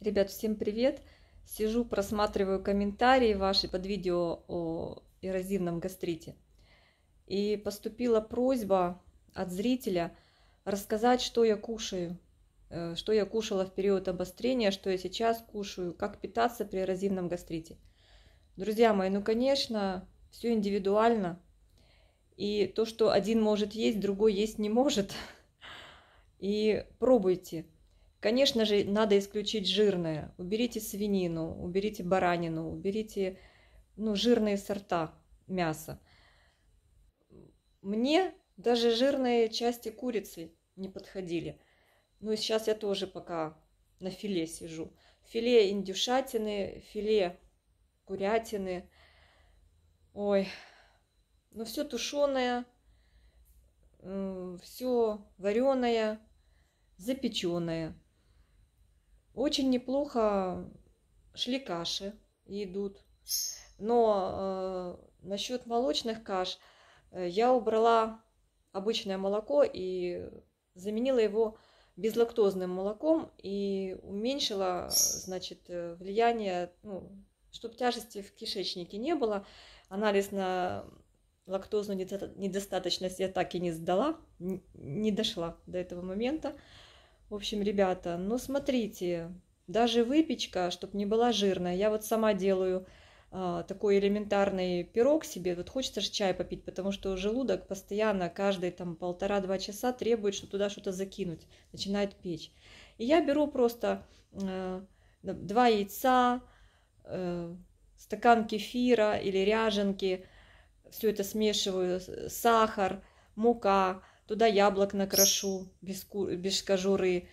Ребят, всем привет! Сижу, просматриваю комментарии ваши под видео о эрозивном гастрите. И поступила просьба от зрителя рассказать, что я кушаю, э, что я кушала в период обострения, что я сейчас кушаю, как питаться при эрозивном гастрите. Друзья мои, ну, конечно, все индивидуально. И то, что один может есть, другой есть не может. И пробуйте. Конечно же, надо исключить жирное. Уберите свинину, уберите баранину, уберите ну, жирные сорта мяса. Мне даже жирные части курицы не подходили. Ну и сейчас я тоже пока на филе сижу. Филе индюшатины, филе курятины. Ой, ну все тушеное, все вареное, запеченное. Очень неплохо шли каши и идут. Но э, насчет молочных каш э, я убрала обычное молоко и заменила его безлактозным молоком и уменьшила, значит, э, влияние, ну, чтобы тяжести в кишечнике не было. Анализ на лактозную недостаточность я так и не сдала, не дошла до этого момента. В общем, ребята, ну смотрите, даже выпечка, чтобы не была жирная. Я вот сама делаю а, такой элементарный пирог себе. Вот хочется же чай попить, потому что желудок постоянно каждые там полтора-два часа требует, чтобы туда что-то закинуть. Начинает печь. И я беру просто э, два яйца, э, стакан кефира или ряженки. Все это смешиваю, сахар, мука Туда яблок накрошу без, без кожуры.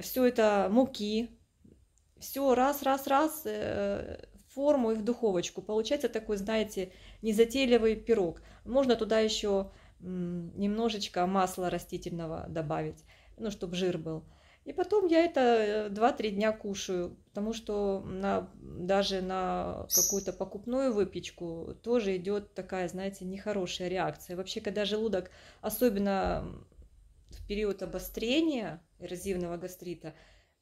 Все это муки. Все раз, раз, раз в э, форму и в духовочку. Получается такой, знаете, незатейливый пирог. Можно туда еще немножечко масла растительного добавить, ну, чтобы жир был. И потом я это 2-3 э, дня кушаю, потому что на, даже на какую-то покупную выпечку тоже идет такая, знаете, нехорошая реакция. Вообще, когда желудок, особенно в период обострения эрозивного гастрита,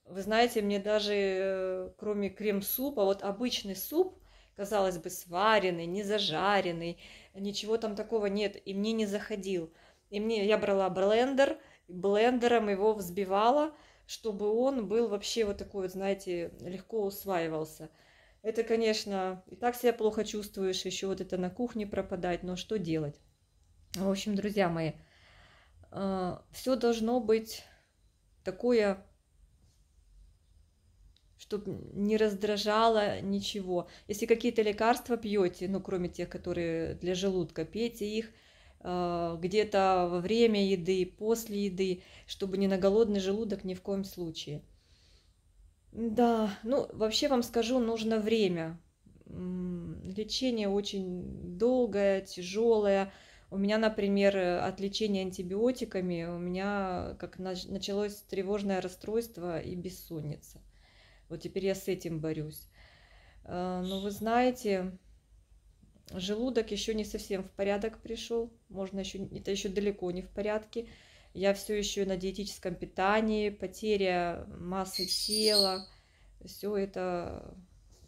вы знаете, мне даже э, кроме крем-супа, вот обычный суп, казалось бы, сваренный, не зажаренный, ничего там такого нет, и мне не заходил. И мне я брала блендер, блендером его взбивала, чтобы он был вообще вот такой, вот, знаете, легко усваивался. Это, конечно, и так себя плохо чувствуешь, еще вот это на кухне пропадать, но что делать? В общем, друзья мои, а, все должно быть такое, чтобы не раздражало ничего. Если какие-то лекарства пьете, ну, кроме тех, которые для желудка, пейте их – Э, где-то во время еды, после еды, чтобы не на голодный желудок ни в коем случае. Да, ну вообще вам скажу, нужно время. Лечение очень долгое, тяжелое. У меня, например, от лечения антибиотиками у меня как началось тревожное расстройство и бессонница. Вот теперь я с этим борюсь. Э, Но ну, вы знаете, Желудок еще не совсем в порядок пришел, можно еще, это еще далеко не в порядке. Я все еще на диетическом питании, потеря массы тела, все это,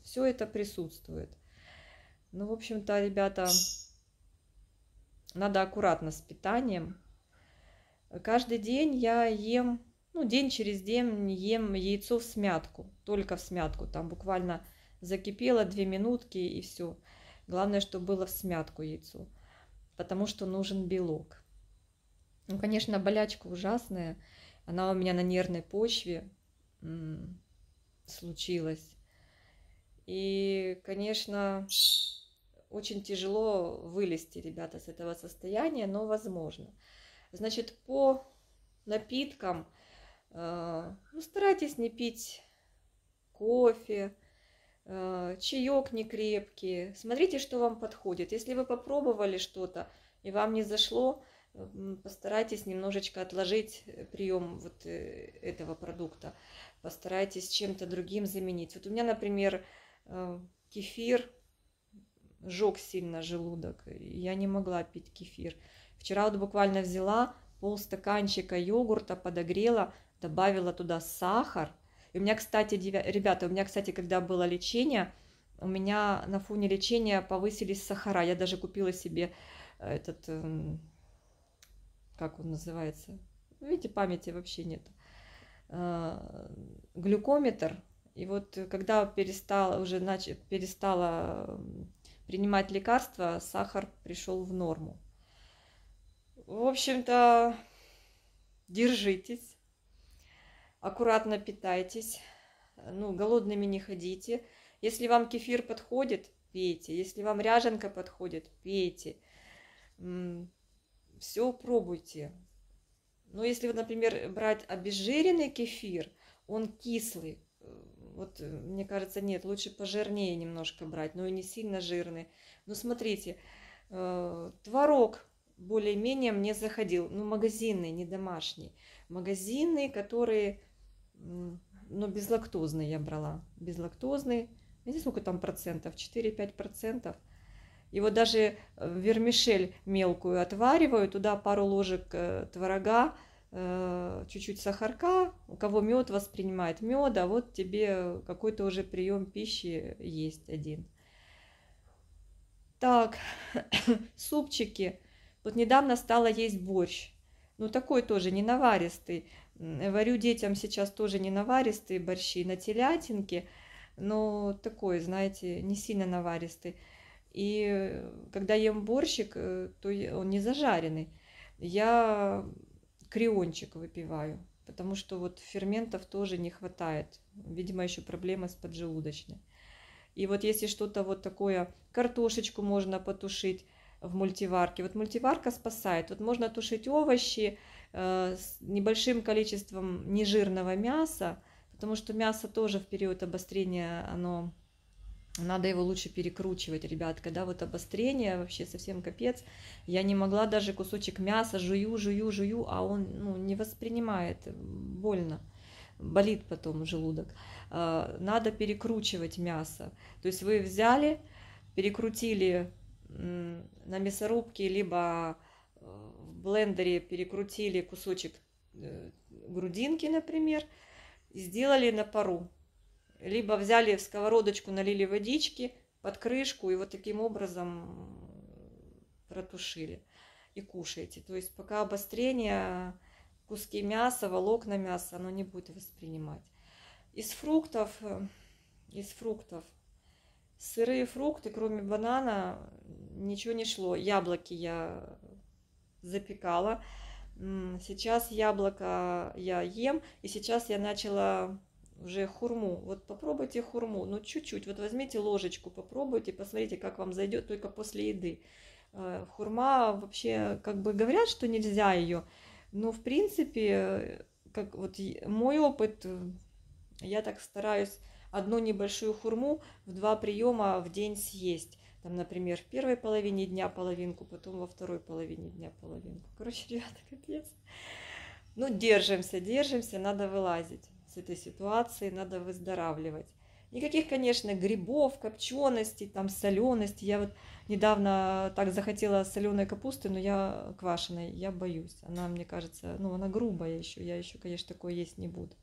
все это присутствует. Ну, в общем-то, ребята, надо аккуратно с питанием. Каждый день я ем, ну, день через день ем яйцо в смятку, только в смятку. Там буквально закипело две минутки и все. Главное, чтобы было в смятку яйцу, потому что нужен белок. Ну, конечно, болячка ужасная. Она у меня на нервной почве случилась. И, конечно, очень тяжело вылезти, ребята, с этого состояния, но возможно. Значит, по напиткам э, ну, старайтесь не пить кофе, Э, чаек некрепкий. Смотрите, что вам подходит. Если вы попробовали что-то и вам не зашло, постарайтесь немножечко отложить э, прием вот э, этого продукта. Постарайтесь чем-то другим заменить. Вот у меня, например, кефир жег сильно желудок. Я не могла пить кефир. Вчера вот буквально взяла пол стаканчика йогурта, подогрела, добавила туда сахар – и у меня, кстати, девя... ребята, у меня, кстати, когда было лечение, у меня на фоне лечения повысились сахара. Я даже купила себе э, этот, эм, как он называется, ну, видите, памяти вообще нет, э, глюкометр. И вот э, когда перестала, уже нач... перестала эм, принимать лекарства, сахар пришел в норму. В общем-то, держитесь аккуратно питайтесь, ну, голодными не ходите. Если вам кефир подходит, пейте. Если вам ряженка подходит, пейте. Все пробуйте. Но если, например, брать обезжиренный кефир, он кислый. Э, вот, э, мне кажется, нет, лучше пожирнее немножко брать, но и не сильно жирный. Но смотрите, э, творог более-менее мне заходил, ну, магазинный, не домашний. Магазинный, которые но безлактозный я брала, безлактозный. Не сколько там процентов, 4-5 процентов. И вот даже э, вермишель мелкую отвариваю, туда пару ложек э, творога, э, чуть-чуть сахарка, у кого мед воспринимает меда, вот тебе какой-то уже прием пищи есть один. Так, супчики. Вот недавно стала есть борщ. Ну, такой тоже не наваристый. Варю детям сейчас тоже не наваристые борщи, на телятинке, но такой, знаете, не сильно наваристый. И э, когда ем борщик, э, то он не зажаренный. Я криончик выпиваю, потому что вот ферментов тоже не хватает. Видимо, еще проблема с поджелудочной. И вот если что-то вот такое, картошечку можно потушить в мультиварке. Вот мультиварка спасает. Вот можно тушить овощи, Э, с небольшим количеством нежирного мяса, потому что мясо тоже в период обострения, оно надо его лучше перекручивать, ребят, когда вот обострение, вообще совсем капец, я не могла даже кусочек мяса, жую, жую, жую, а он ну, не воспринимает, э, больно, болит потом желудок. Э, надо перекручивать мясо, то есть вы взяли, перекрутили на мясорубке, либо блендере перекрутили кусочек э, грудинки, например, и сделали на пару. Либо взяли в сковородочку, налили водички под крышку и вот таким образом э, протушили и кушаете. То есть пока обострение куски мяса, волокна мяса, оно не будет воспринимать. Из фруктов, э, из фруктов, сырые фрукты, кроме банана, ничего не шло. Яблоки я запекала. Сейчас яблоко я ем, и сейчас я начала уже хурму. Вот попробуйте хурму, ну чуть-чуть. Вот возьмите ложечку, попробуйте, посмотрите, как вам зайдет только после еды. Э, хурма вообще, как бы говорят, что нельзя ее, но ну, в принципе, как вот мой опыт, э, я так стараюсь одну небольшую хурму в два приема в день съесть. Там, например, в первой половине дня половинку, потом во второй половине дня половинку. Короче, ребята, капец. Ну, держимся, держимся, надо вылазить с этой ситуации, надо выздоравливать. Никаких, конечно, грибов, копченостей, там солености. Я вот недавно так захотела соленой капусты, но я квашеной, я боюсь. Она, мне кажется, ну, она грубая еще, я еще, конечно, такое есть не буду.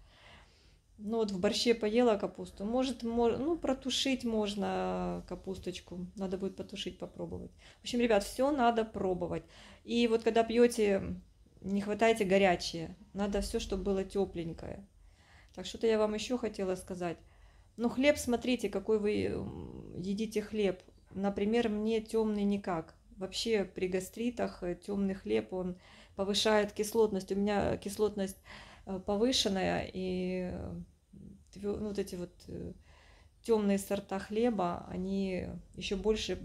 Ну вот в борще поела капусту. Может, мож, ну протушить можно капусточку. Надо будет потушить, попробовать. В общем, ребят, все надо пробовать. И вот когда пьете, не хватайте горячее. Надо все, чтобы было тепленькое. Так, что-то я вам еще хотела сказать. Ну, хлеб, смотрите, какой вы едите хлеб. Например, мне темный никак. Вообще при гастритах э, темный хлеб, он повышает кислотность. У меня кислотность э, повышенная, и ну, вот эти вот э, темные сорта хлеба, они еще больше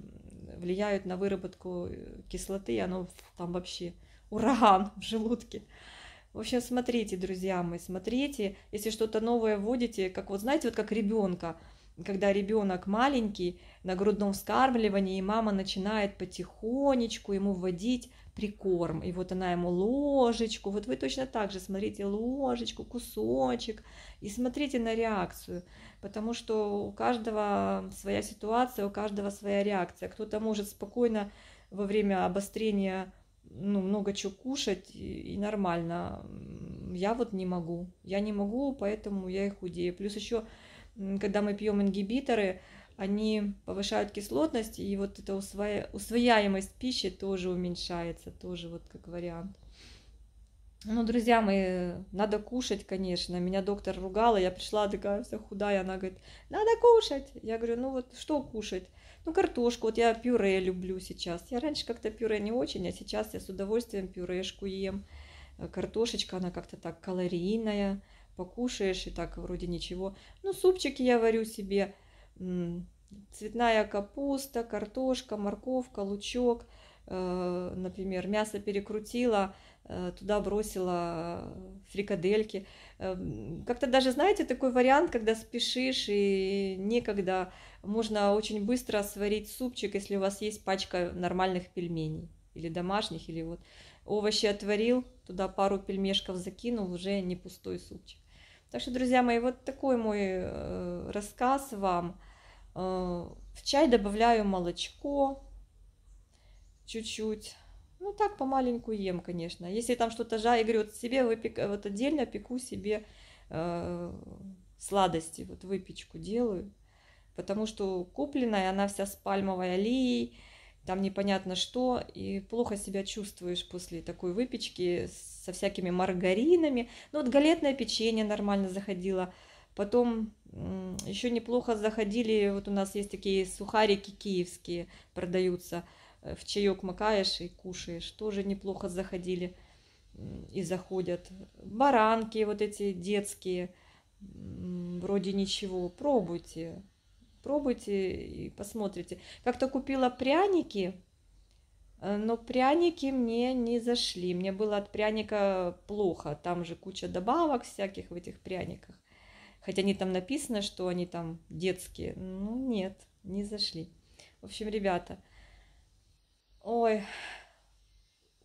влияют на выработку э, кислоты, и оно там вообще ураган в желудке. В общем, смотрите, друзья мои, смотрите, если что-то новое вводите, как вот знаете, вот как ребенка, когда ребенок маленький на грудном вскармливании, и мама начинает потихонечку ему вводить прикорм. И вот она ему ложечку. Вот вы точно так же смотрите ложечку, кусочек. И смотрите на реакцию. Потому что у каждого своя ситуация, у каждого своя реакция. Кто-то может спокойно во время обострения ну, много чего кушать и нормально. Я вот не могу. Я не могу, поэтому я и худею. Плюс еще, когда мы пьем ингибиторы, они повышают кислотность, и вот эта усвоя... усвояемость пищи тоже уменьшается, тоже вот как вариант. Ну, друзья мои, надо кушать, конечно. Меня доктор ругала, я пришла такая вся худая, она говорит, надо кушать. Я говорю, ну вот что кушать? Ну, картошку, вот я пюре люблю сейчас. Я раньше как-то пюре не очень, а сейчас я с удовольствием пюрешку ем. Картошечка, она как-то так калорийная, покушаешь и так вроде ничего. Ну, супчики я варю себе, цветная капуста, картошка, морковка, лучок, э, например, мясо перекрутила, э, туда бросила фрикадельки. Эм, как-то даже, знаете, такой вариант, когда спешишь и некогда, можно очень быстро сварить супчик, если у вас есть пачка нормальных пельменей или домашних, или вот овощи отварил, туда пару пельмешков закинул, уже не пустой супчик. Так что, друзья мои, вот такой мой э, рассказ вам – Э, в чай добавляю молочко чуть-чуть. Ну, так помаленьку ем, конечно. Если там что-то жарю, говорю, вот себе выпек, вот отдельно пеку себе э, сладости, вот выпечку делаю. Потому что купленная, она вся с пальмовой аллеей, там непонятно что, и плохо себя чувствуешь после такой выпечки со всякими маргаринами. Ну, вот галетное печенье нормально заходило – Потом еще неплохо заходили, вот у нас есть такие сухарики киевские, продаются, э, в чаек макаешь и кушаешь, тоже неплохо заходили и заходят. Баранки вот эти детские, вроде ничего, пробуйте, пробуйте и посмотрите. Как-то купила пряники, э, но пряники мне не зашли, мне было от пряника плохо, там же куча добавок всяких в этих пряниках. Хотя они там написано, что они там детские. Ну, нет, не зашли. В общем, ребята, ой,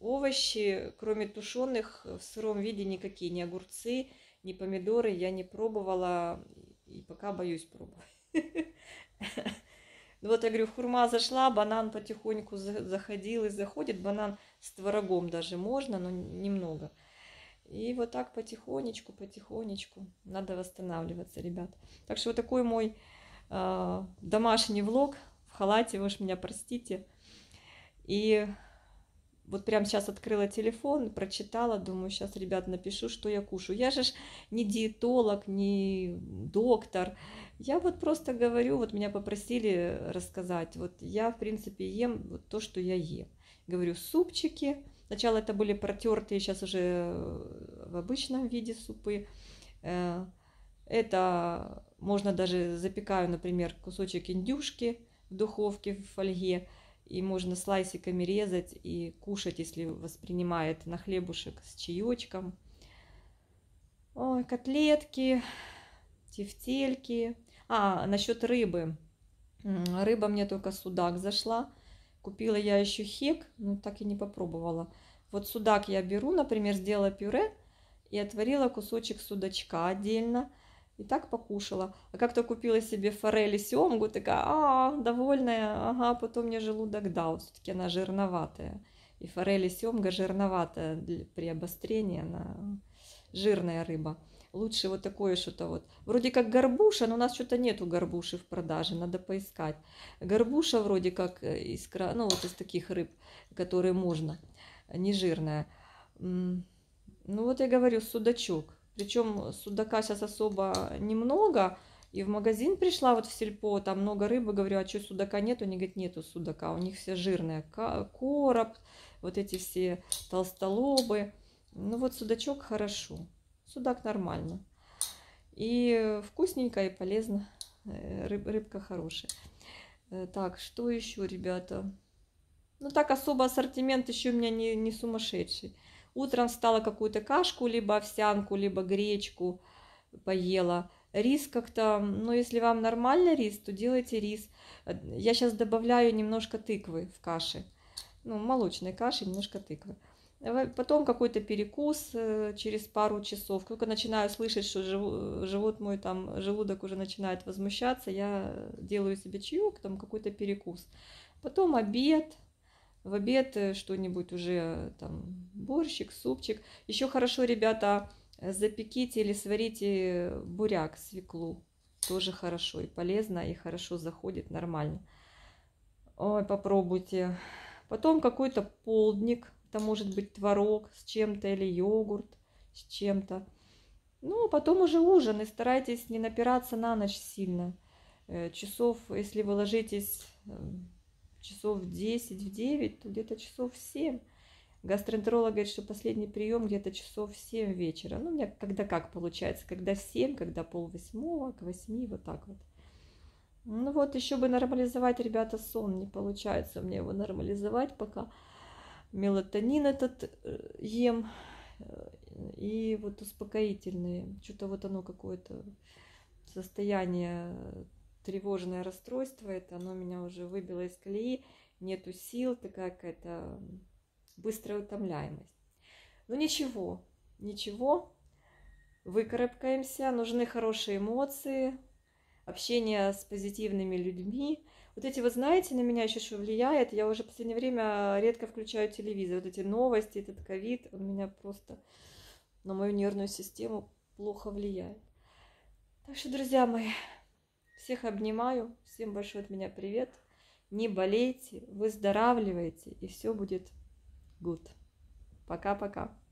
овощи, кроме тушеных, в сыром виде никакие, ни огурцы, ни помидоры я не пробовала и пока боюсь пробовать. Ну, вот я говорю, хурма зашла, банан потихоньку заходил и заходит. Банан с творогом даже можно, но немного. И вот так потихонечку, потихонечку надо восстанавливаться, ребят. Так что вот такой мой э, домашний влог в халате, вы уж меня простите. И вот прям сейчас открыла телефон, прочитала, думаю, сейчас, ребят, напишу, что я кушаю. Я же ж не диетолог, не доктор. Я вот просто говорю, вот меня попросили рассказать. Вот я, в принципе, ем вот то, что я ем. Говорю, супчики, Сначала это были протертые, сейчас уже э, в обычном виде супы. Э, это можно даже запекаю, например, кусочек индюшки в духовке в фольге, и можно слайсиками резать и кушать, если воспринимает на хлебушек с чаечком. Ой, котлетки, тефтельки. А, насчет рыбы. Рыба мне только судак зашла. Купила я еще хек, но так и не попробовала. Вот судак я беру, например, сделала пюре и отварила кусочек судачка отдельно. И так покушала. А как-то купила себе форель и семгу, такая, а, довольная, ага, потом мне желудок дал. Все-таки она жирноватая. И форель и семга жирноватая при обострении, она жирная рыба лучше вот такое что-то вот. Вроде как горбуша, но у нас что-то нету горбуши в продаже, надо поискать. Горбуша вроде как э, из, ну, вот из таких рыб, которые можно, нежирная. Ну вот я говорю, судачок. Причем судака сейчас особо немного. И в магазин пришла вот в сельпо, там много рыбы, говорю, а что судака нету? Они говорят, нету судака, у них все жирные, короб, вот эти все толстолобы. Ну вот судачок хорошо. Судак нормально. И вкусненько, и полезно. Э, рыб, рыбка хорошая. Э, так, что еще, ребята? Ну, так особо ассортимент еще у меня не, не сумасшедший. Утром встала какую-то кашку, либо овсянку, либо гречку поела. Рис как-то, ну, если вам нормально рис, то делайте рис. Э, я сейчас добавляю немножко тыквы в каши. Ну, молочной каши, немножко тыквы. Потом какой-то перекус э, через пару часов. Только начинаю слышать, что э, живот мой там, желудок уже начинает возмущаться, я делаю себе чаек, там какой-то перекус. Потом обед, в обед э, что-нибудь уже там борщик, супчик. Еще хорошо, ребята, запеките или сварите буряк, свеклу. Тоже хорошо и полезно, и хорошо заходит, нормально. Ой, попробуйте. Потом какой-то полдник это может быть творог с чем-то или йогурт с чем-то. Ну, а потом уже ужин, и старайтесь не напираться на ночь сильно. Э, часов, если вы ложитесь эм, часов в 10, в 9, то где-то часов в 7. Гастроэнтеролог говорит, что последний прием где-то часов в 7 вечера. Ну, у меня когда как получается, когда в 7, когда пол восьмого, к 8, вот так вот. Ну вот, еще бы нормализовать, ребята, сон не получается мне его нормализовать пока мелатонин этот э, ем э, и вот успокоительные. Что-то вот оно какое-то состояние тревожное расстройство, это оно меня уже выбило из колеи, нету сил, такая какая-то быстрая утомляемость. но ну, ничего, ничего, выкарабкаемся, нужны хорошие эмоции, общение с позитивными людьми, вот эти, вы знаете, на меня еще что влияет. Я уже в последнее время редко включаю телевизор. Вот эти новости, этот ковид, он меня просто на мою нервную систему плохо влияет. Так что, друзья мои, всех обнимаю. Всем большой от меня привет. Не болейте, выздоравливайте, и все будет good. Пока-пока.